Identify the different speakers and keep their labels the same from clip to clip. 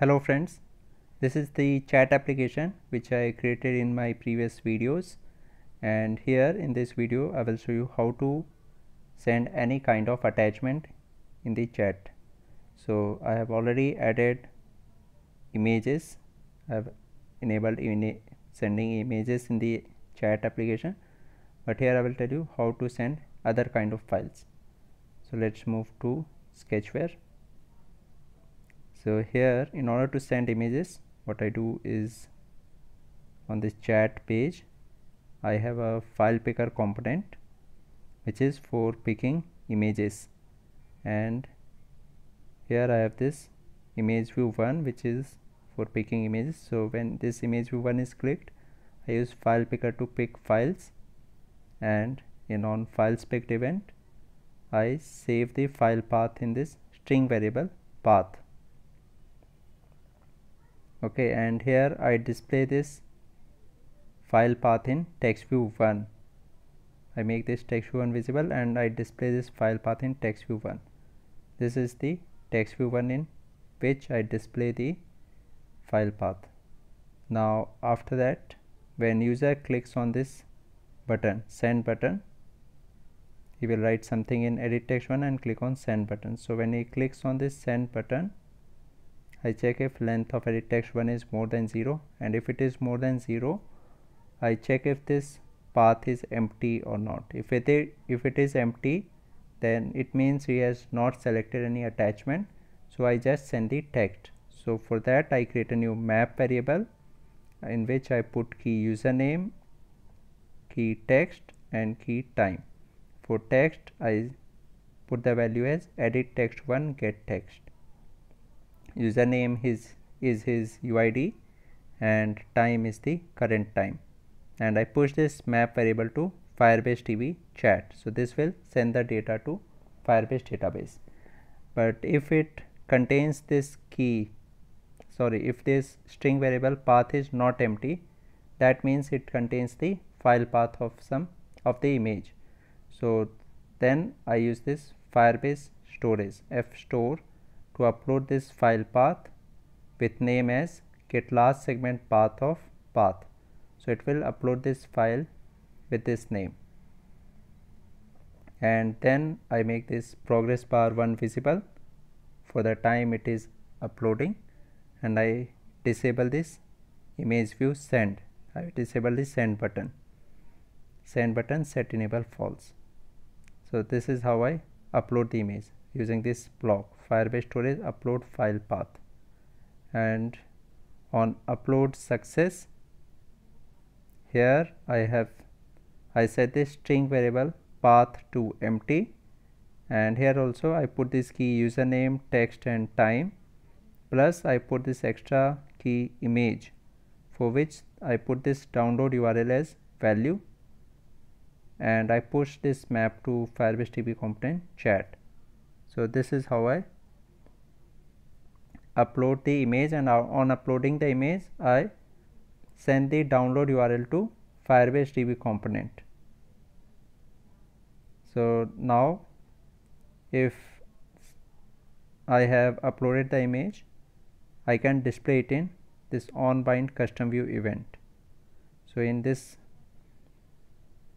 Speaker 1: hello friends this is the chat application which I created in my previous videos and here in this video I will show you how to send any kind of attachment in the chat so I have already added images I have enabled sending images in the chat application but here I will tell you how to send other kind of files so let's move to sketchware so here in order to send images what I do is on this chat page I have a file picker component which is for picking images and here I have this image view 1 which is for picking images so when this image view 1 is clicked I use file picker to pick files and in on files picked event I save the file path in this string variable path okay and here I display this file path in text view 1 I make this text view 1 visible and I display this file path in text view 1 this is the text view 1 in which I display the file path now after that when user clicks on this button send button he will write something in edit text 1 and click on send button so when he clicks on this send button I check if length of edit text 1 is more than 0 and if it is more than 0 I check if this path is empty or not if it is, if it is empty then it means he has not selected any attachment so I just send the text so for that I create a new map variable in which I put key username key text and key time for text I put the value as edit text1 get text username his is his uid and time is the current time and i push this map variable to firebase tv chat so this will send the data to firebase database but if it contains this key sorry if this string variable path is not empty that means it contains the file path of some of the image so then i use this firebase storage f store to upload this file path with name as get last segment path of path. So it will upload this file with this name. And then I make this progress bar 1 visible for the time it is uploading and I disable this image view send. I disable the send button. Send button set enable false. So this is how I upload the image using this block firebase storage upload file path and on upload success here I have I set this string variable path to empty and here also I put this key username text and time plus I put this extra key image for which I put this download URL as value and I push this map to Firebase DB component chat so this is how I upload the image and on uploading the image I send the download URL to Firebase DB component. So now if I have uploaded the image I can display it in this on bind custom view event. So in this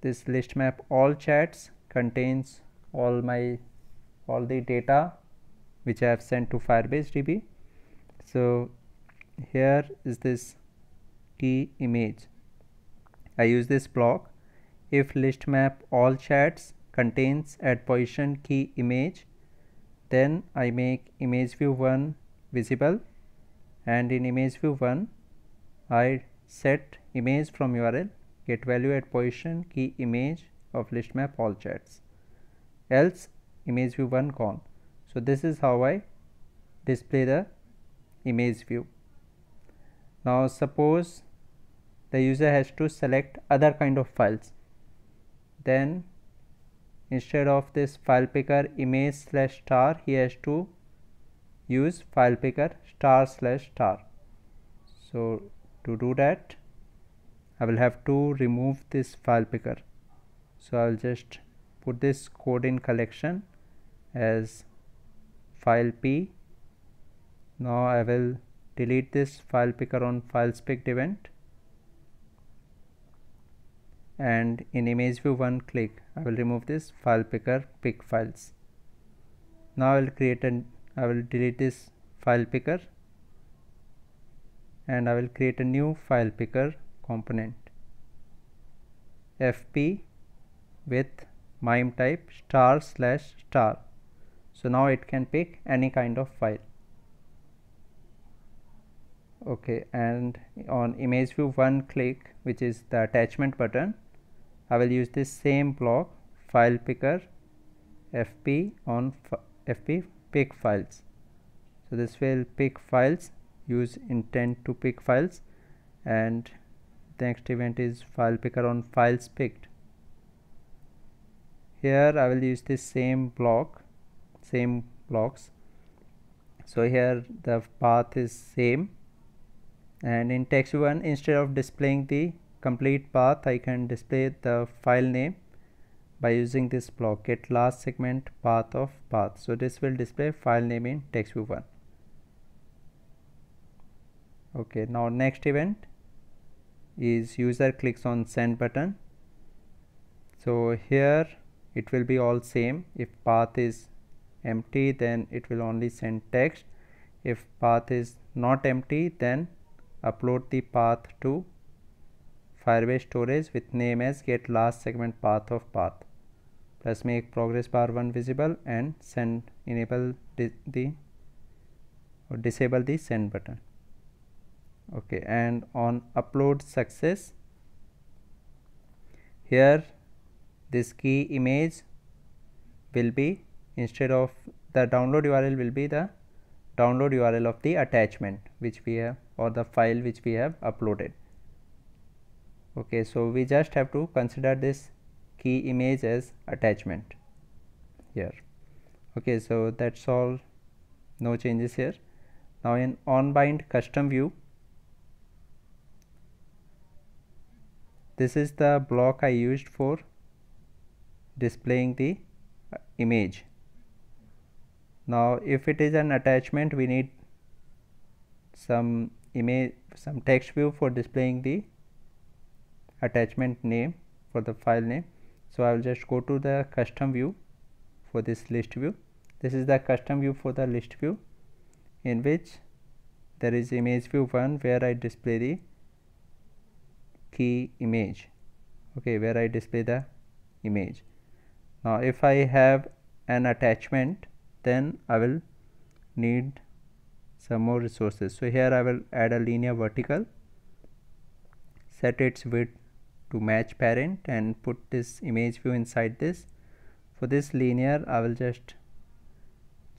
Speaker 1: this list map all chats contains all my all the data which I have sent to Firebase DB. So here is this T image. I use this block if list map all chats contains at position key image then I make image view 1 visible and in image view 1 I set image from URL get value at position key image of list map all chats else image view one gone. so this is how I display the image view now suppose the user has to select other kind of files then instead of this file picker image slash star he has to use file picker star slash star so to do that I will have to remove this file picker so I'll just put this code in collection as file p now I will delete this file picker on files picked event and in image view one click I will remove this file picker pick files now I will create and I will delete this file picker and I will create a new file picker component fp with mime type star slash star so now it can pick any kind of file okay and on image view one click which is the attachment button I will use this same block file picker fp on fp pick files so this will pick files use intent to pick files and next event is file picker on files picked here I will use this same block same blocks so here the path is same and in text1 instead of displaying the complete path I can display the file name by using this block get last segment path of path so this will display file name in text1 okay now next event is user clicks on send button so here it will be all same if path is empty then it will only send text if path is not empty then upload the path to Firebase storage with name as get last segment path of path plus make progress bar 1 visible and send enable the, or disable the send button okay and on upload success here this key image will be instead of the download url will be the download url of the attachment which we have or the file which we have uploaded okay so we just have to consider this key image as attachment here okay so that's all no changes here now in onbind custom view this is the block I used for displaying the image now if it is an attachment we need some image some text view for displaying the attachment name for the file name so I will just go to the custom view for this list view this is the custom view for the list view in which there is image view 1 where I display the key image okay where I display the image now if I have an attachment then I will need some more resources so here I will add a linear vertical set its width to match parent and put this image view inside this for this linear I will just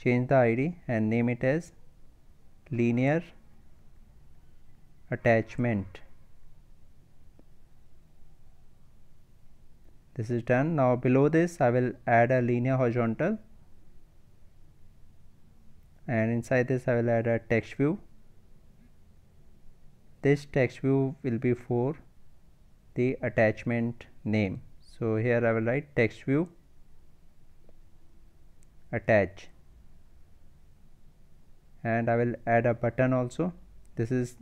Speaker 1: change the ID and name it as linear attachment this is done now below this I will add a linear horizontal and inside this I will add a text view this text view will be for the attachment name so here I will write text view attach and I will add a button also this is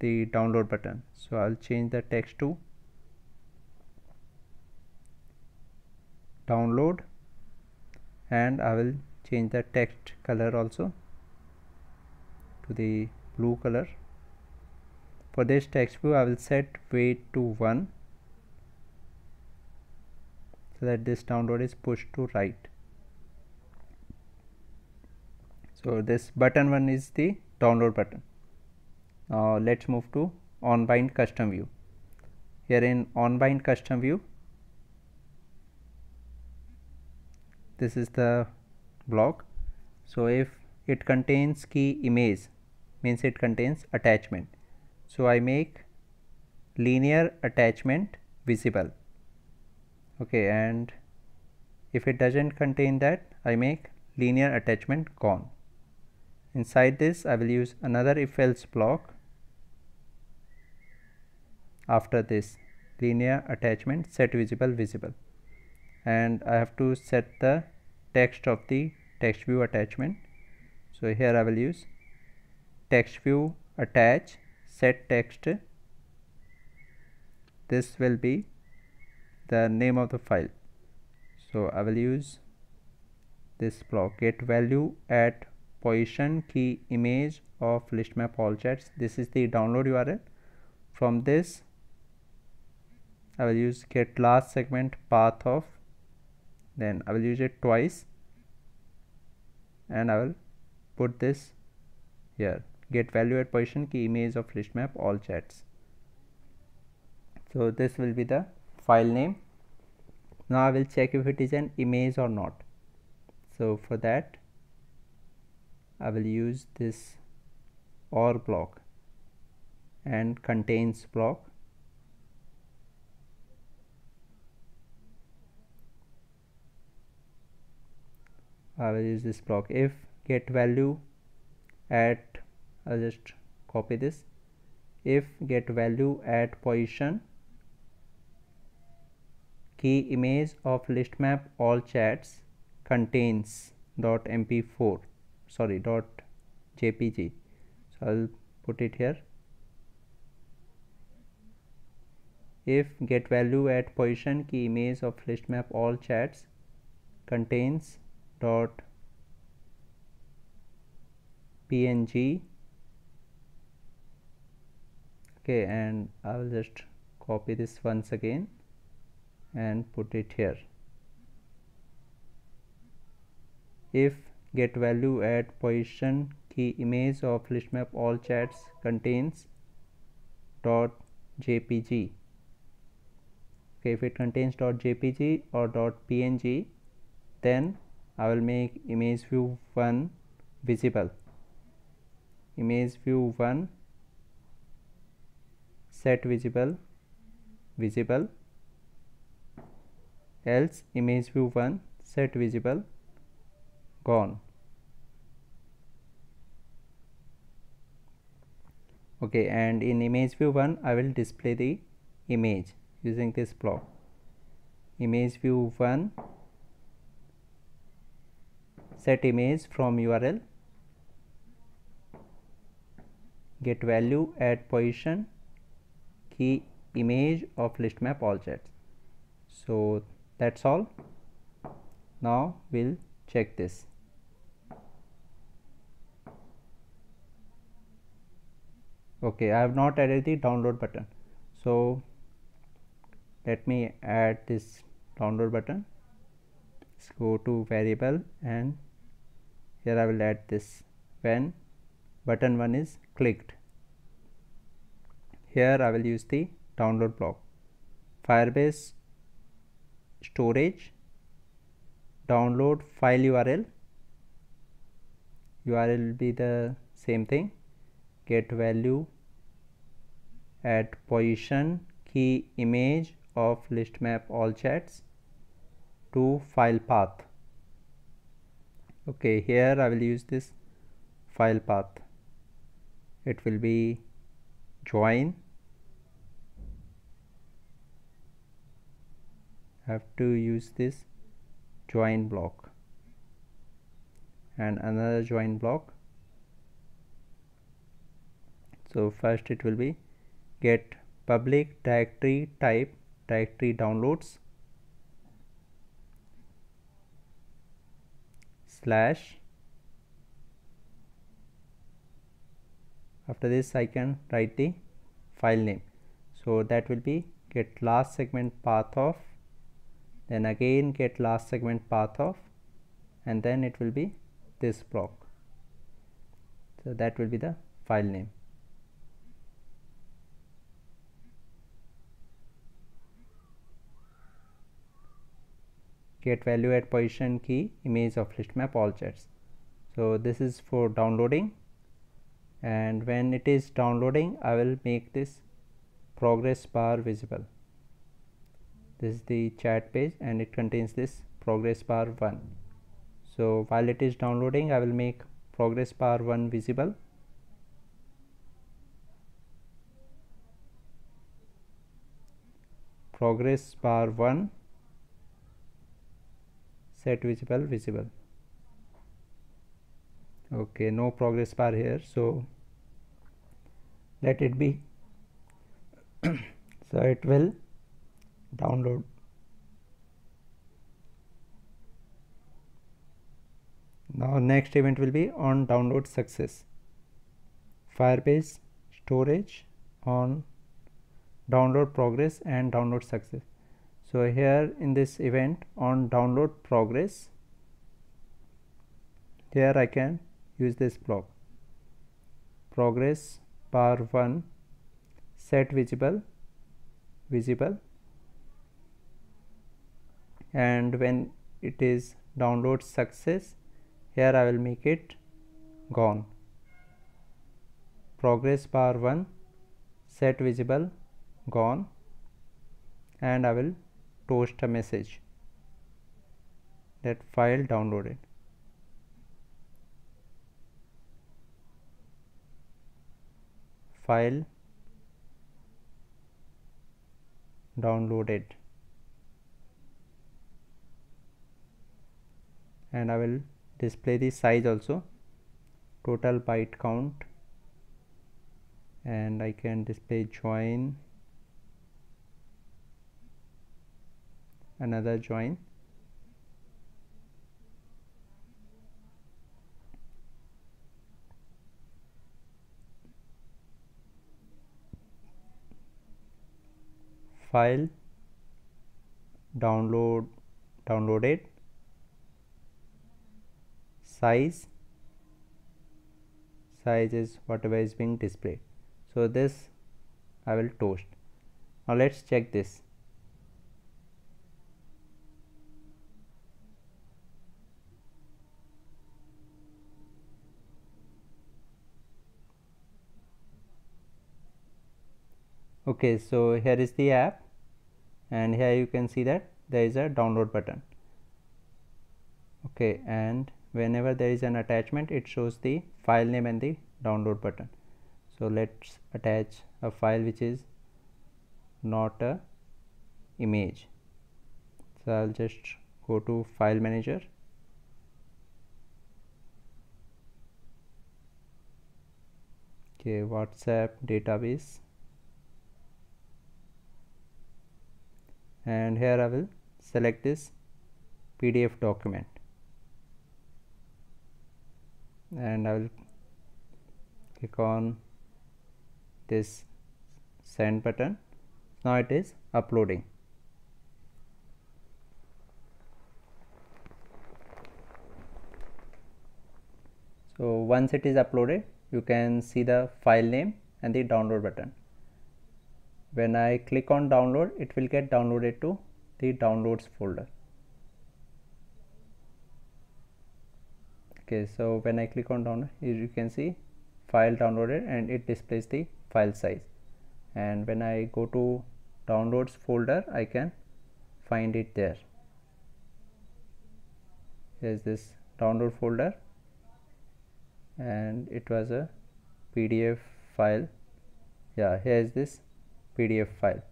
Speaker 1: the download button so I'll change the text to download and I will change the text color also to the blue color for this text view I will set weight to 1 so that this download is pushed to right so this button one is the download button uh, let's move to onbind custom view here in onbind custom view this is the block so if it contains key image means it contains attachment. So, I make linear attachment visible okay and if it doesn't contain that I make linear attachment gone. Inside this I will use another if else block after this linear attachment set visible visible and I have to set the text of the text view attachment so here I will use text view attach set text this will be the name of the file so I will use this block get value at position key image of list map all chats this is the download URL from this I will use get last segment path of then I will use it twice and I will put this here get value at position key image of list map all chats so this will be the file name now I will check if it is an image or not so for that I will use this or block and contains block I will use this block if get value at I'll just copy this if get value at position key image of list map all chats contains dot mp4 sorry dot jpg so i'll put it here if get value at position key image of list map all chats contains dot png okay and I will just copy this once again and put it here if get value at position key image of list map all chats contains dot jpg okay if it contains dot jpg or dot png then I will make image view 1 visible image view 1 set visible visible else image view 1 set visible gone okay and in image view 1 I will display the image using this block image view 1 set image from URL get value at position key image of list map all sets so that's all now we'll check this okay I have not added the download button so let me add this download button let's go to variable and here I will add this when button 1 is clicked. Here I will use the download block. Firebase storage download file URL. URL will be the same thing get value at position key image of list map all chats to file path okay here I will use this file path it will be join have to use this join block and another join block so first it will be get public directory type directory downloads slash after this I can write the file name so that will be get last segment path of then again get last segment path of and then it will be this block so that will be the file name get value at position key image of list map all chats so this is for downloading and when it is downloading I will make this progress bar visible this is the chat page and it contains this progress bar 1 so while it is downloading I will make progress bar 1 visible progress bar 1 set visible visible okay no progress bar here so let it be so it will download now next event will be on download success firebase storage on download progress and download success so here in this event on download progress here I can use this block progress bar 1 set visible visible and when it is download success here I will make it gone progress bar 1 set visible gone and I will toast a message that file downloaded file downloaded and I will display the size also total byte count and I can display join another join file download downloaded size size is whatever is being displayed so this I will toast now let's check this okay so here is the app and here you can see that there is a download button okay and whenever there is an attachment it shows the file name and the download button so let's attach a file which is not a image so I'll just go to file manager okay whatsapp database and here I will select this PDF document and I will click on this send button now it is uploading so once it is uploaded you can see the file name and the download button when I click on download it will get downloaded to the downloads folder okay so when I click on download you can see file downloaded and it displays the file size and when I go to downloads folder I can find it there here's this download folder and it was a PDF file yeah here is this PDF file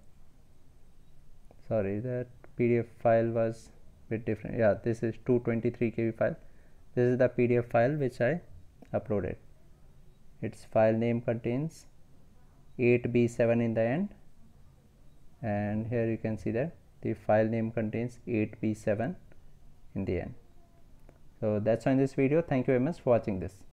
Speaker 1: sorry that PDF file was bit different yeah this is 223 KB file this is the PDF file which I uploaded its file name contains 8b7 in the end and here you can see that the file name contains 8b7 in the end so that's all in this video thank you very much for watching this